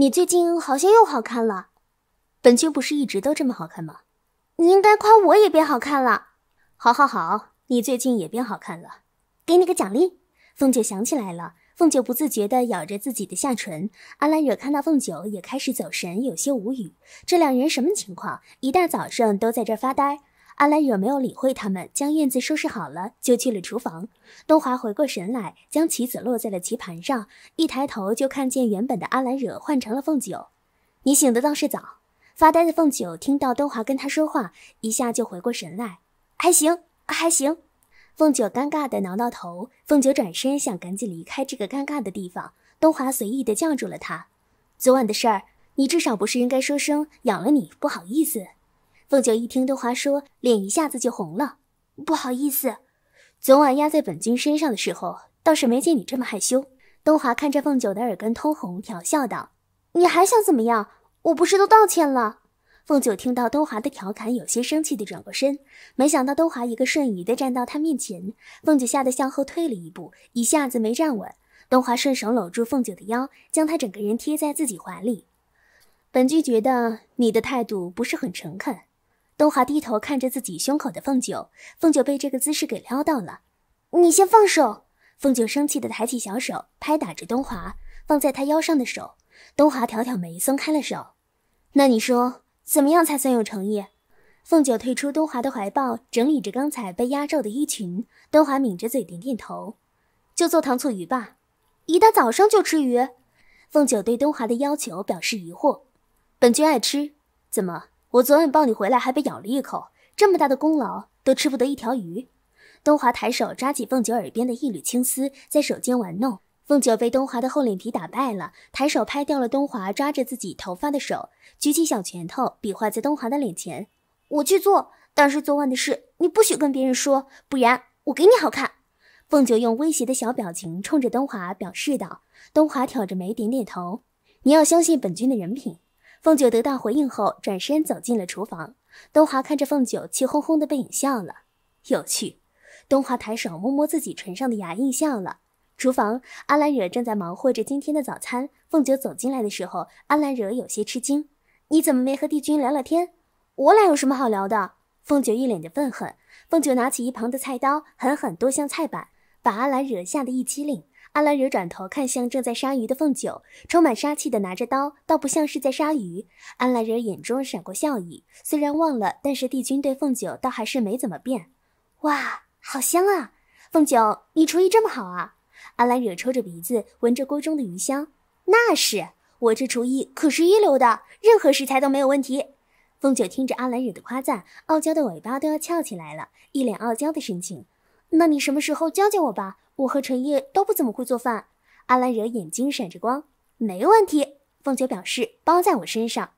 你最近好像又好看了，本君不是一直都这么好看吗？你应该夸我也变好看了。好，好，好，你最近也变好看了，给你个奖励。凤九想起来了，凤九不自觉地咬着自己的下唇。阿兰惹看到凤九也开始走神，有些无语，这两人什么情况？一大早上都在这儿发呆。阿兰惹没有理会他们，将燕子收拾好了，就去了厨房。东华回过神来，将棋子落在了棋盘上，一抬头就看见原本的阿兰惹换成了凤九。你醒得倒是早。发呆的凤九听到东华跟他说话，一下就回过神来，还行，还行。凤九尴尬的挠挠头，凤九转身想赶紧离开这个尴尬的地方，东华随意的叫住了他。昨晚的事儿，你至少不是应该说声养了你，不好意思。凤九一听东华说，脸一下子就红了。不好意思，昨晚压在本君身上的时候，倒是没见你这么害羞。东华看着凤九的耳根通红，调笑道：“你还想怎么样？我不是都道歉了？”凤九听到东华的调侃，有些生气的转过身，没想到东华一个瞬移的站到他面前，凤九吓得向后退了一步，一下子没站稳。东华顺手搂住凤九的腰，将她整个人贴在自己怀里。本君觉得你的态度不是很诚恳。东华低头看着自己胸口的凤九，凤九被这个姿势给撩到了。你先放手！凤九生气地抬起小手，拍打着东华放在他腰上的手。东华挑挑眉，松开了手。那你说怎么样才算有诚意？凤九退出东华的怀抱，整理着刚才被压皱的衣裙。东华抿着嘴，点点头。就做糖醋鱼吧。一大早上就吃鱼？凤九对东华的要求表示疑惑。本君爱吃，怎么？我昨晚抱你回来还被咬了一口，这么大的功劳都吃不得一条鱼。东华抬手抓起凤九耳边的一缕青丝，在手间玩弄。凤九被东华的厚脸皮打败了，抬手拍掉了东华抓着自己头发的手，举起小拳头比划在东华的脸前：“我去做，但是昨晚的事你不许跟别人说，不然我给你好看。”凤九用威胁的小表情冲着东华表示道。东华挑着眉点点头：“你要相信本君的人品。”凤九得到回应后，转身走进了厨房。东华看着凤九气哄哄的背影笑了。有趣，东华抬手摸摸自己唇上的牙印笑了。厨房，阿兰惹正在忙活着今天的早餐。凤九走进来的时候，阿兰惹有些吃惊：“你怎么没和帝君聊聊天？我俩有什么好聊的？”凤九一脸的愤恨。凤九拿起一旁的菜刀，狠狠剁向菜板，把阿兰惹吓得一激灵。阿兰惹转头看向正在杀鱼的凤九，充满杀气的拿着刀，倒不像是在杀鱼。阿兰惹眼中闪过笑意，虽然忘了，但是帝君对凤九倒还是没怎么变。哇，好香啊！凤九，你厨艺这么好啊？阿兰惹抽着鼻子，闻着锅中的鱼香。那是我这厨艺可是一流的，任何食材都没有问题。凤九听着阿兰惹的夸赞，傲娇的尾巴都要翘起来了，一脸傲娇的神情。那你什么时候教教我吧？我和陈烨都不怎么会做饭，阿兰惹眼睛闪着光，没问题。凤九表示包在我身上。